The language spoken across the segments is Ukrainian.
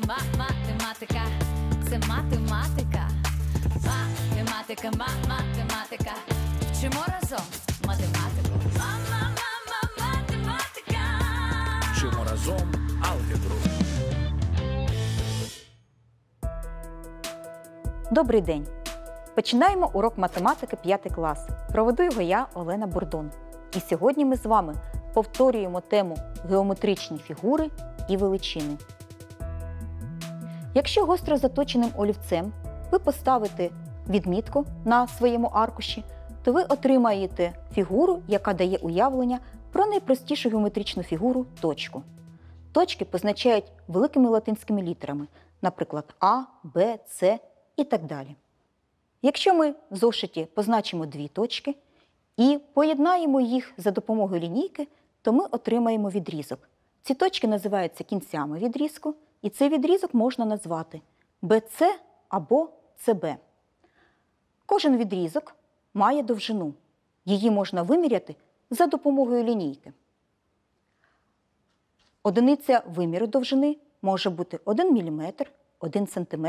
математика, математика, це математика, математика, математика. Вчимо разом математику. Мама, мама, математика. Вчимо разом алгебру. Добрий день. Починаємо урок математики 5 клас. Проведу його я, Олена Бурдун. І сьогодні ми з вами повторюємо тему геометричні фігури і величини. Якщо гостро заточеним олівцем ви поставите відмітку на своєму аркуші, то ви отримаєте фігуру, яка дає уявлення про найпростішу геометричну фігуру точку. Точки позначають великими латинськими літерами, наприклад, А, Б, С і так далі. Якщо ми в зошиті позначимо дві точки і поєднаємо їх за допомогою лінійки, то ми отримаємо відрізок. Ці точки називаються кінцями відрізку. І цей відрізок можна назвати БЦ або ЦБ. Кожен відрізок має довжину. Її можна виміряти за допомогою лінійки. Одиниця виміру довжини може бути 1 мм, 1 см,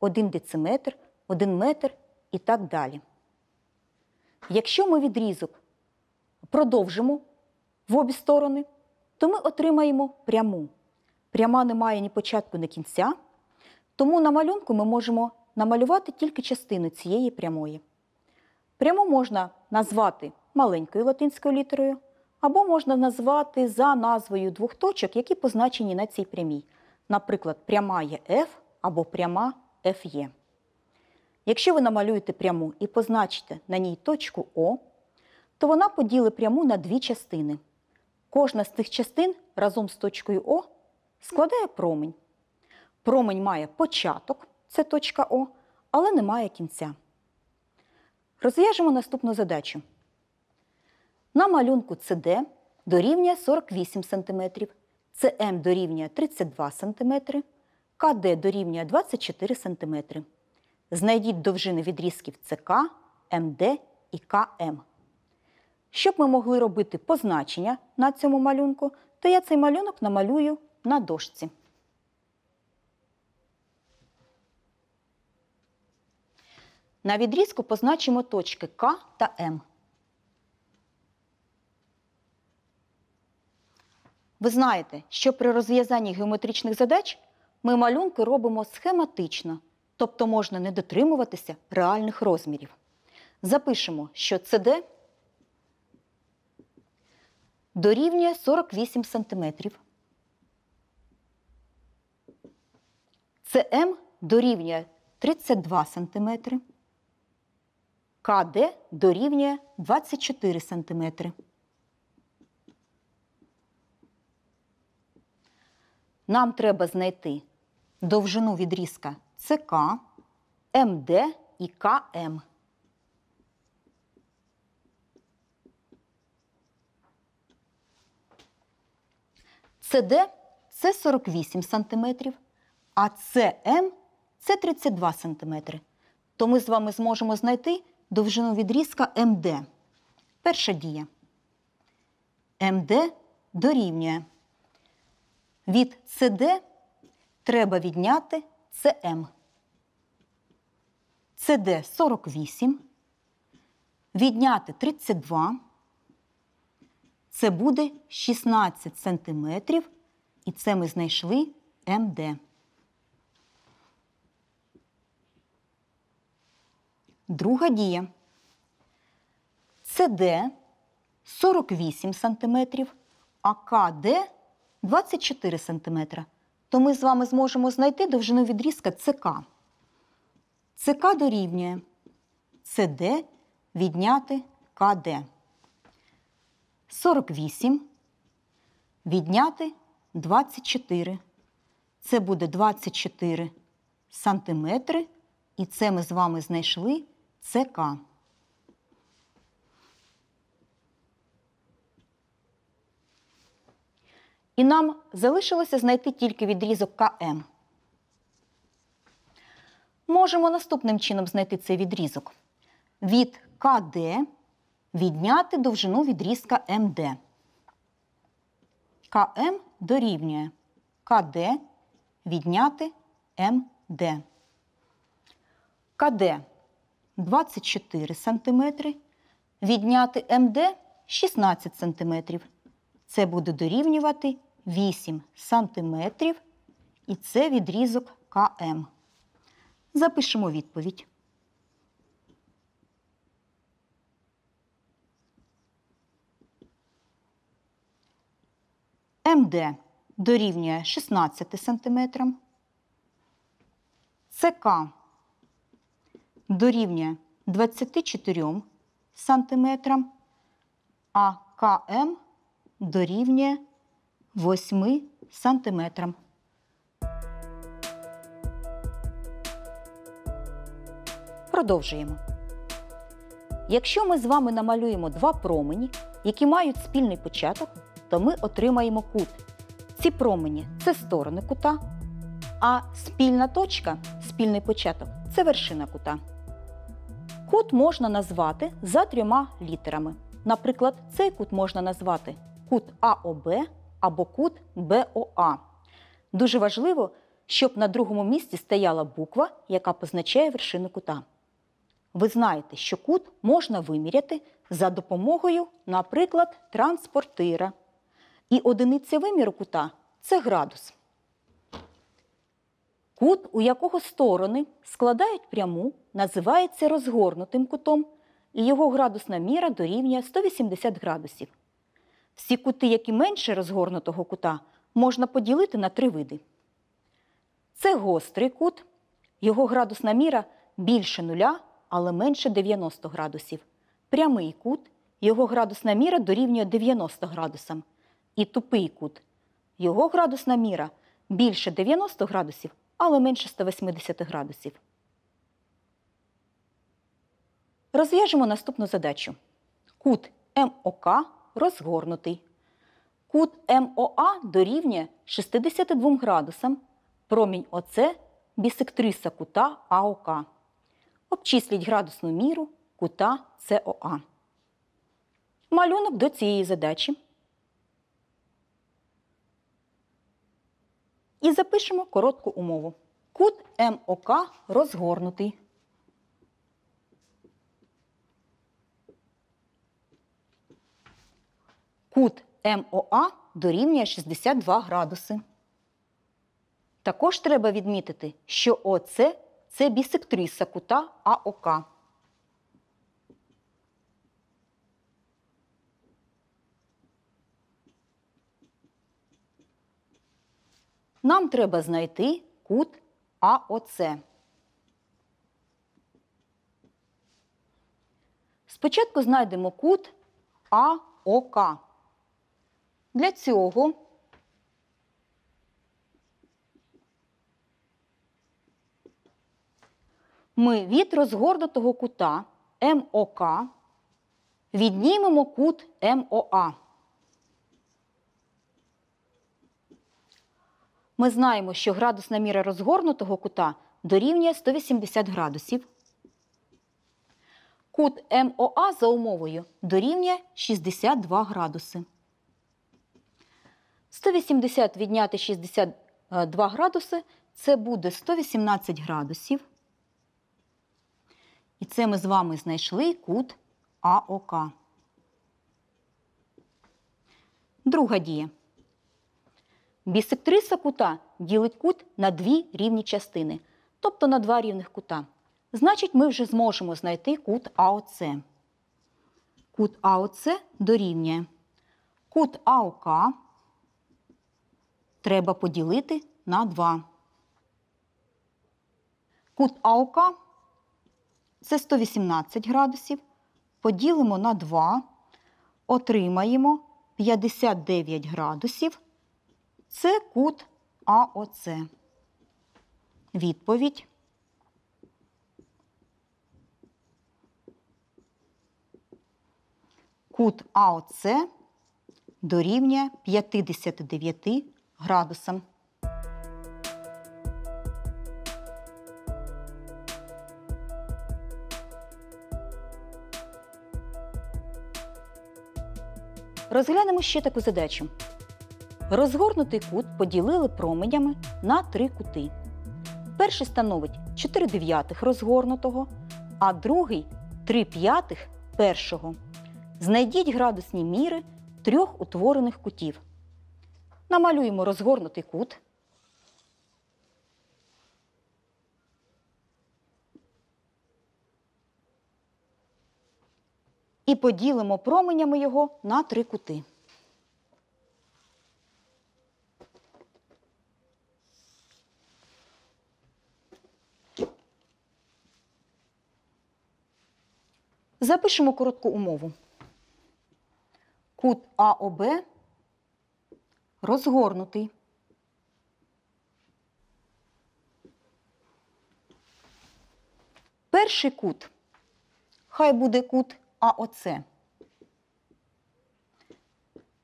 1 дециметр, 1 метр і так далі. Якщо ми відрізок продовжимо в обі сторони, то ми отримаємо пряму пряма не має ні початку, ні кінця, тому на малюнку ми можемо намалювати тільки частину цієї прямої. Пряму можна назвати маленькою латинською літерою, або можна назвати за назвою двох точок, які позначені на цій прямій. Наприклад, пряма є F або пряма FE. Якщо ви намалюєте пряму і позначите на ній точку О, то вона поділить пряму на дві частини. Кожна з цих частин разом з точкою О складає промень. Промень має початок, це точка О, але не має кінця. Розв'яжемо наступну задачу. На малюнку CD дорівнює 48 см, CM дорівнює 32 см, КД дорівнює 24 см. Знайдіть довжини відрізків ЦК, МД і КМ. Щоб ми могли робити позначення на цьому малюнку, то я цей малюнок намалюю на дошці. На відрізку позначимо точки К та М. Ви знаєте, що при розв'язанні геометричних задач ми малюнки робимо схематично, тобто можна не дотримуватися реальних розмірів. Запишемо, що ЦД дорівнює 48 см. СМ дорівнює 32 см, КД дорівнює 24 см. Нам треба знайти довжину відрізка ЦК, МД і КМ. СД це 48 сантиметрів а CM це 32 см, то ми з вами зможемо знайти довжину відрізка МД. Перша дія. МД дорівнює. Від CD треба відняти CM. CD 48. Відняти 32. Це буде 16 см. І це ми знайшли МД. Друга дія. СД 48 см, а КД 24 см. То ми з вами зможемо знайти довжину відрізка ЦК. ЦК дорівнює СД відняти КД. 48 відняти 24. Це буде 24 сантиметри. І це ми з вами знайшли ЦК. І нам залишилося знайти тільки відрізок КМ. Можемо наступним чином знайти цей відрізок. Від КД відняти довжину відрізка МД. КМ дорівнює КД відняти МД. КД 24 см, відняти МД 16 см. Це буде дорівнювати 8 см, і це відрізок КМ. Запишемо відповідь. МД дорівнює 16 см. ЦК дорівнює 24 см, а КМ дорівнює 8 см. Продовжуємо. Якщо ми з вами намалюємо два промені, які мають спільний початок, то ми отримаємо кут. Ці промені це сторони кута, а спільна точка спільний початок це вершина кута. Кут можна назвати за трьома літерами. Наприклад, цей кут можна назвати кут АОБ або кут БОА. Дуже важливо, щоб на другому місці стояла буква, яка позначає вершину кута. Ви знаєте, що кут можна виміряти за допомогою, наприклад, транспортира. І одиниця виміру кута це градус. Кут, у якого сторони складають пряму, називається розгорнутим кутом, і його градусна міра дорівнює 180 градусів. Всі кути, які менше розгорнутого кута, можна поділити на три види. Це гострий кут, його градусна міра більше нуля, але менше 90 градусів. Прямий кут, його градусна міра дорівнює 90 градусам. І тупий кут. Його градусна міра більше 90 градусів але менше 180 градусів. Розв'яжемо наступну задачу. Кут МОК розгорнутий. Кут МОА дорівнює 62 градусам. Промінь ОЦ бісектриса кута АОК. Обчисліть градусну міру кута СОА. Малюнок до цієї задачі І запишемо коротку умову. Кут МОК розгорнутий. Кут МОА дорівнює 62 градуси. Також треба відмітити, що ОЦ це бісектриса кута АОК. Нам треба знайти кут АОЦ. Спочатку знайдемо кут АОК. Для цього ми від розгорнутого кута МОК віднімемо кут МОА. Ми знаємо, що градусна міра розгорнутого кута дорівнює 180 градусів. Кут МОА за умовою дорівнює 62 градуси. 180 відняти 62 градуси це буде 118 градусів. І це ми з вами знайшли кут АОК. Друга дія. Бісектриса кута ділить кут на дві рівні частини, тобто на два рівних кута. Значить, ми вже зможемо знайти кут АОЦ. Кут АОЦ дорівнює. Кут АОК треба поділити на 2. Кут АОК це 118 градусів. Поділимо на 2, отримаємо 59 градусів. Це кут АОЦ. Відповідь. Кут АОЦ дорівнює 59 градусам. Розглянемо ще таку задачу. Розгорнутий кут поділили променями на три кути. Перший становить 4 дев'ятих розгорнутого, а другий 3 п'ятих першого. Знайдіть градусні міри трьох утворених кутів. Намалюємо розгорнутий кут. І поділимо променями його на три кути. Запишемо коротку умову. Кут АОБ розгорнутий. Перший кут хай буде кут АОЦ.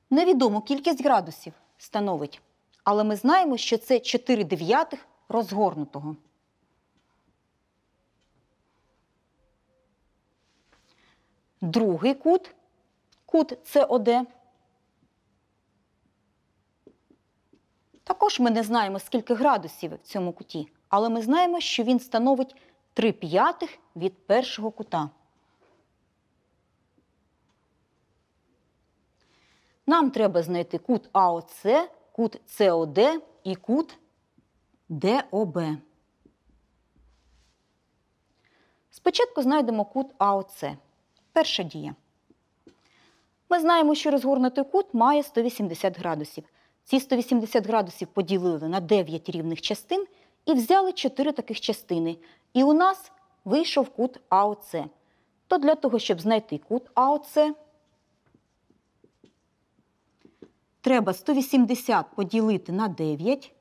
Невідомо кількість градусів становить, але ми знаємо, що це 4 дев'ятих розгорнутого. Другий кут кут СОД. Також ми не знаємо, скільки градусів в цьому куті, але ми знаємо, що він становить 3 п'ятих від першого кута. Нам треба знайти кут АОЦ, кут СОД і кут ДОБ. Спочатку знайдемо кут АОЦ. Перша дія. Ми знаємо, що розгорнутий кут має 180 градусів. Ці 180 градусів поділили на 9 рівних частин і взяли 4 таких частини. І у нас вийшов кут АОЦ. То для того, щоб знайти кут АОЦ, треба 180 поділити на 9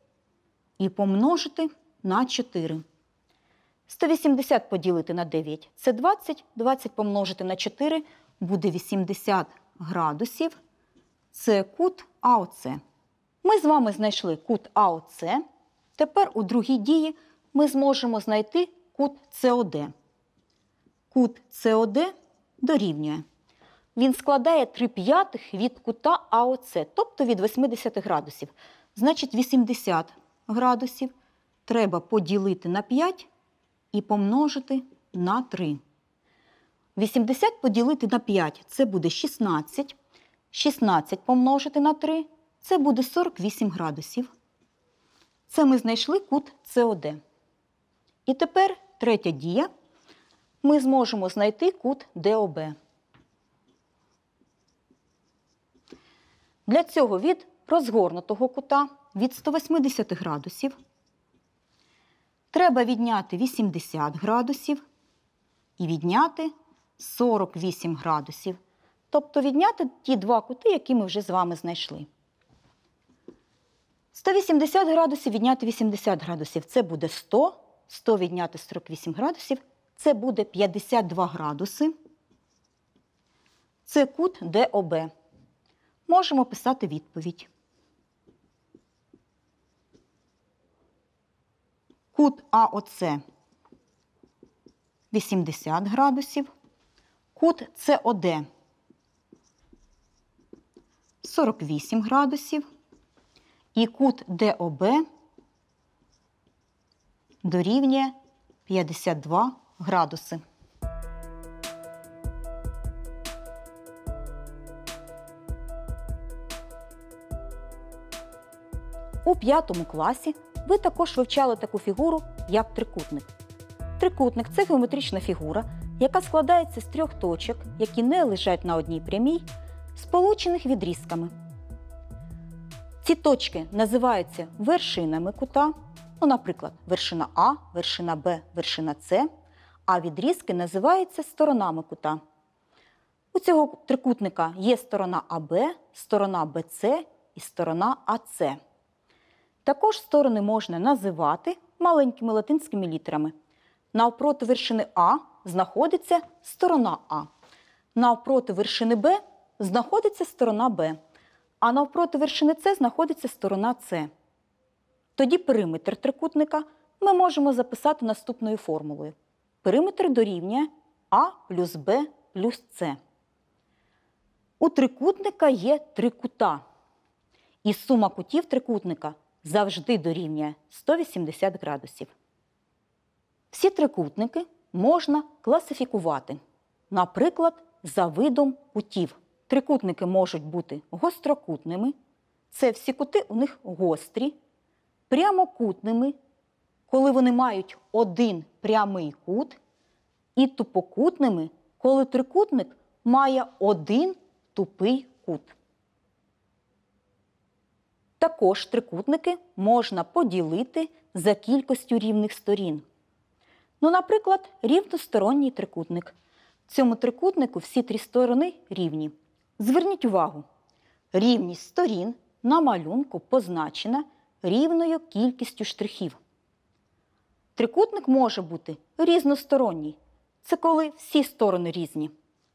і помножити на 4. 180 поділити на 9 це 20, 20 помножити на 4 буде 80 градусів. Це кут АОЦ. Ми з вами знайшли кут АОЦ. Тепер у другій дії ми зможемо знайти кут СОД. Кут СОД дорівнює. Він складає 3 п'ятих від кута АОЦ, тобто від 80 градусів. Значить, 80 градусів треба поділити на 5 і помножити на 3. 80 поділити на 5 це буде 16. 16 помножити на 3 це буде 48 градусів. Це ми знайшли кут СОД. І тепер третя дія. Ми зможемо знайти кут ДОБ. Для цього від розгорнутого кута від 180 градусів треба відняти 80 градусів і відняти 48 градусів. Тобто відняти ті два кути, які ми вже з вами знайшли. 180 градусів відняти 80 градусів це буде 100. 100 відняти 48 градусів це буде 52 градуси. Це кут ДОБ. Можемо писати відповідь. Кут АОЦ 80 градусів. Кут СОД 48 градусів. І кут ДОБ дорівнює 52 градуси. У п'ятому класі ви також вивчали таку фігуру, як трикутник. Трикутник це геометрична фігура, яка складається з трьох точок, які не лежать на одній прямій, сполучених відрізками. Ці точки називаються вершинами кута, ну, наприклад, вершина А, вершина Б, вершина С, а відрізки називаються сторонами кута. У цього трикутника є сторона АБ, сторона БЦ і сторона АЦ. Також сторони можна називати маленькими латинськими літерами. Навпроти вершини А знаходиться сторона А. Навпроти вершини Б знаходиться сторона Б. А навпроти вершини С знаходиться сторона С. Тоді периметр трикутника ми можемо записати наступною формулою. Периметр дорівнює А плюс Б плюс С. У трикутника є три кута. І сума кутів трикутника завжди дорівнює 180 градусів. Всі трикутники можна класифікувати, наприклад, за видом кутів. Трикутники можуть бути гострокутними, це всі кути у них гострі, прямокутними, коли вони мають один прямий кут, і тупокутними, коли трикутник має один тупий кут. Також трикутники можна поділити за кількістю рівних сторін. Ну, наприклад, рівносторонній трикутник. В цьому трикутнику всі три сторони рівні. Зверніть увагу, рівність сторін на малюнку позначена рівною кількістю штрихів. Трикутник може бути різносторонній. Це коли всі сторони різні.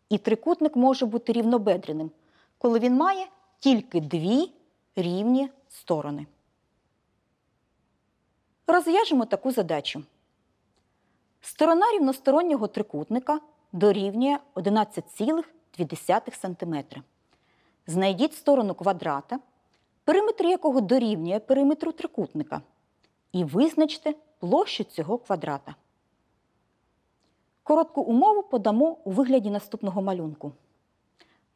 І трикутник може бути рівнобедреним, коли він має тільки дві рівні сторони. Розв'яжемо таку задачу. Сторона рівностороннього трикутника дорівнює 11,2 см. Знайдіть сторону квадрата, периметр якого дорівнює периметру трикутника. І визначте площу цього квадрата. Коротку умову подамо у вигляді наступного малюнку.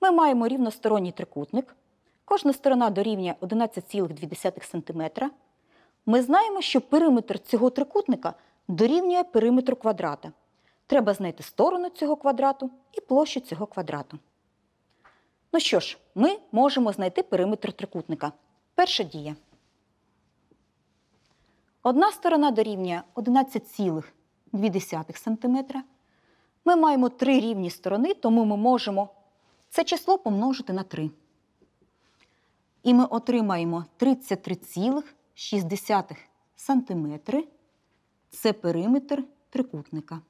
Ми маємо рівносторонній трикутник кожна сторона дорівнює 11,2 см, ми знаємо, що периметр цього трикутника дорівнює периметру квадрата. Треба знайти сторону цього квадрату і площу цього квадрату. Ну що ж, ми можемо знайти периметр трикутника. Перша дія. Одна сторона дорівнює 11,2 см. Ми маємо три рівні сторони, тому ми можемо це число помножити на 3. І ми отримаємо 33,6 см. Це периметр трикутника.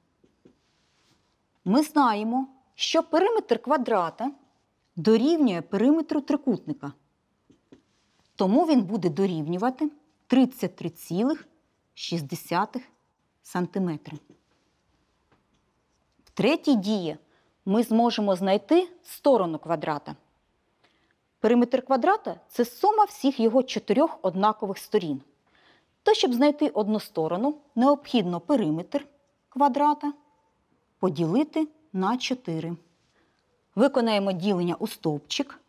Ми знаємо, що периметр квадрата дорівнює периметру трикутника. Тому він буде дорівнювати 33,6 см. В третій дії ми зможемо знайти сторону квадрата. Периметр квадрата це сума всіх його чотирьох однакових сторін. То, щоб знайти одну сторону, необхідно периметр квадрата поділити на 4. Виконаємо ділення у стовпчик.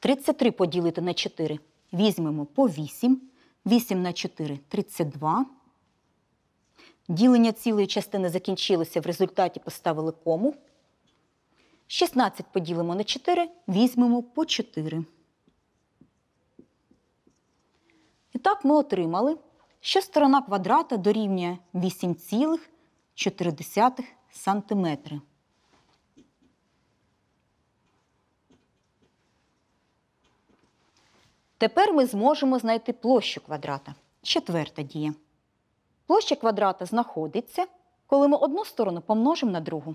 33 поділити на 4. Візьмемо по 8. 8 на 4 32. Ділення цілої частини закінчилося. В результаті поставили кому. 16 поділимо на 4, візьмемо по 4. І так ми отримали, що сторона квадрата дорівнює 8,4 см. Тепер ми зможемо знайти площу квадрата. Четверта дія. Площа квадрата знаходиться, коли ми одну сторону помножимо на другу.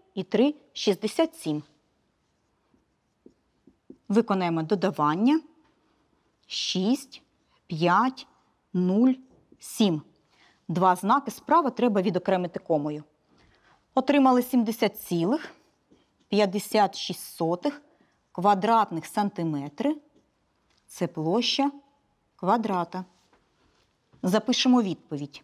і 3,67. Виконаємо додавання 6, 5, 0, 7. Два знаки справа треба відокремити комою. Отримали 70,56 квадратних сантиметри. Це площа квадрата. Запишемо відповідь.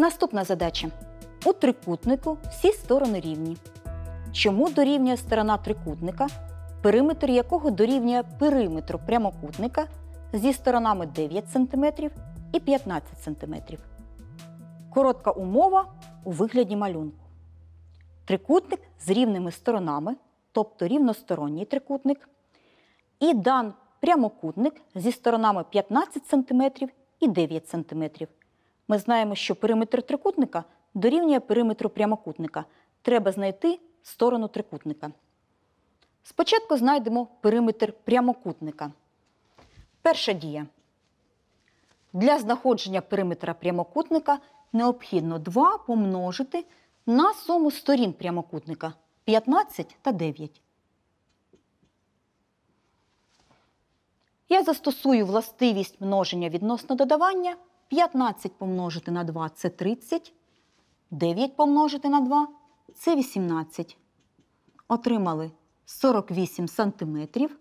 Наступна задача. У трикутнику всі сторони рівні. Чому дорівнює сторона трикутника, периметр якого дорівнює периметру прямокутника зі сторонами 9 см і 15 см. Коротка умова у вигляді малюнку. Трикутник з рівними сторонами, тобто рівносторонній трикутник. І дан прямокутник зі сторонами 15 см і 9 см. Ми знаємо, що периметр трикутника дорівнює периметру прямокутника. Треба знайти сторону трикутника. Спочатку знайдемо периметр прямокутника. Перша дія. Для знаходження периметра прямокутника необхідно 2 помножити на суму сторін прямокутника 15 та 9. Я застосую властивість множення відносно додавання 15 помножити на 2 це 30. 9 помножити на 2 це 18. Отримали 48 сантиметрів.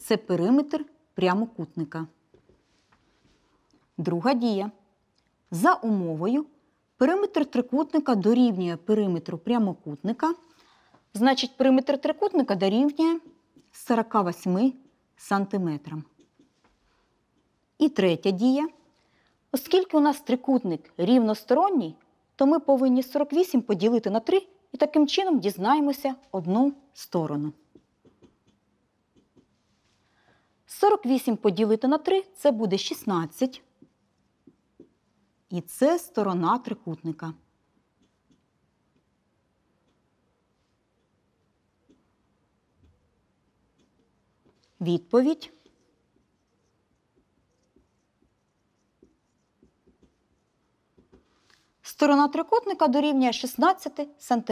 Це периметр прямокутника. Друга дія. За умовою, периметр трикутника дорівнює периметру прямокутника. Значить, периметр трикутника дорівнює 48 сантиметрам. І третя дія. Оскільки у нас трикутник рівносторонній, то ми повинні 48 поділити на 3 і таким чином дізнаємося одну сторону. 48 поділити на 3 це буде 16. І це сторона трикутника. Відповідь Сторона трикутника дорівнює 16 см.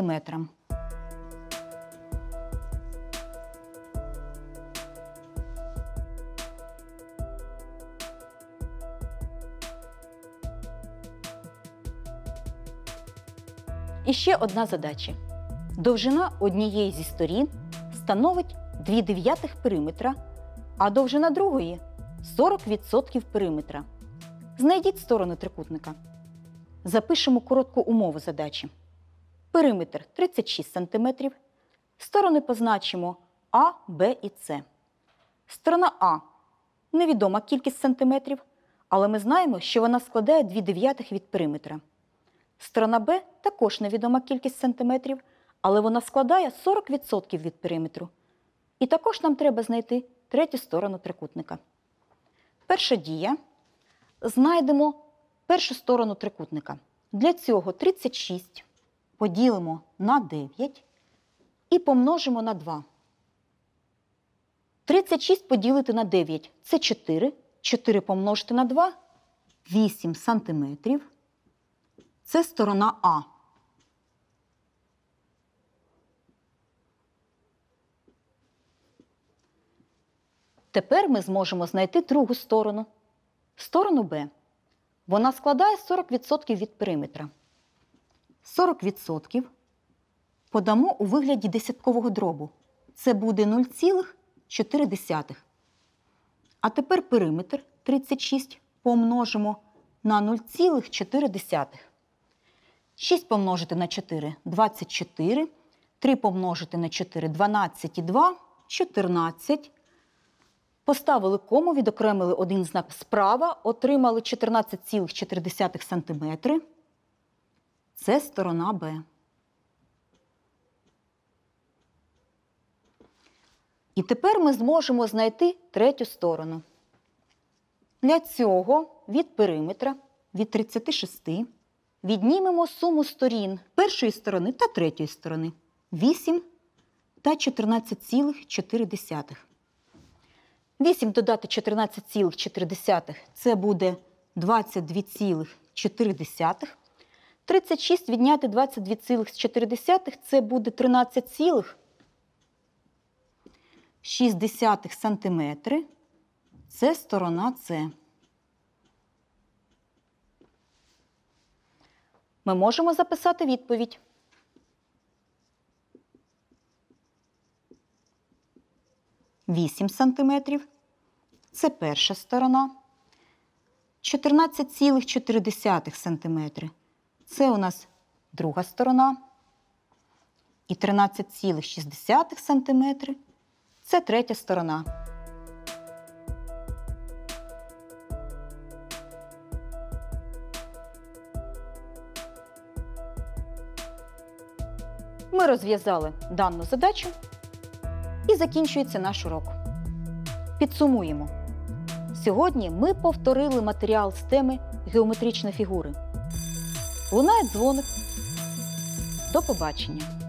І ще одна задача. Довжина однієї зі сторін становить 2 дев'ятих периметра, а довжина другої 40% периметра. Знайдіть сторони трикутника. Запишемо коротку умову задачі. Периметр 36 см. Сторони позначимо А, Б і С. Сторона А невідома кількість сантиметрів, але ми знаємо, що вона складає 2 дев'ятих від периметра. Сторона Б також невідома кількість сантиметрів, але вона складає 40% від периметру. І також нам треба знайти третю сторону трикутника. Перша дія. Знайдемо першу сторону трикутника. Для цього 36 поділимо на 9 і помножимо на 2. 36 поділити на 9 це 4. 4 помножити на 2 8 сантиметрів. Це сторона А. Тепер ми зможемо знайти другу сторону сторону Б. Вона складає 40% від периметра. 40% подамо у вигляді десяткового дробу. Це буде 0,4. А тепер периметр 36 помножимо на 0,4. 6 помножити на 4 24. 3 помножити на 4 12 і 2 – 14 поставили кому, відокремили один знак справа, отримали 14,4 см. Це сторона Б. І тепер ми зможемо знайти третю сторону. Для цього від периметра від 36 віднімемо суму сторін першої сторони та третьої сторони 8 та 14,4. 8 додати 14,4 це буде 22,4. 36 відняти 22,4 це буде 13,6 см. Це сторона С. Ми можемо записати відповідь. Вісім сантиметрів це перша сторона. 14,4 см. Це у нас друга сторона. І 13,6 см це третя сторона. Ми розв'язали дану задачу і закінчується наш урок. Підсумуємо. Сьогодні ми повторили матеріал з теми геометричні фігури. Лунає дзвоник. До побачення!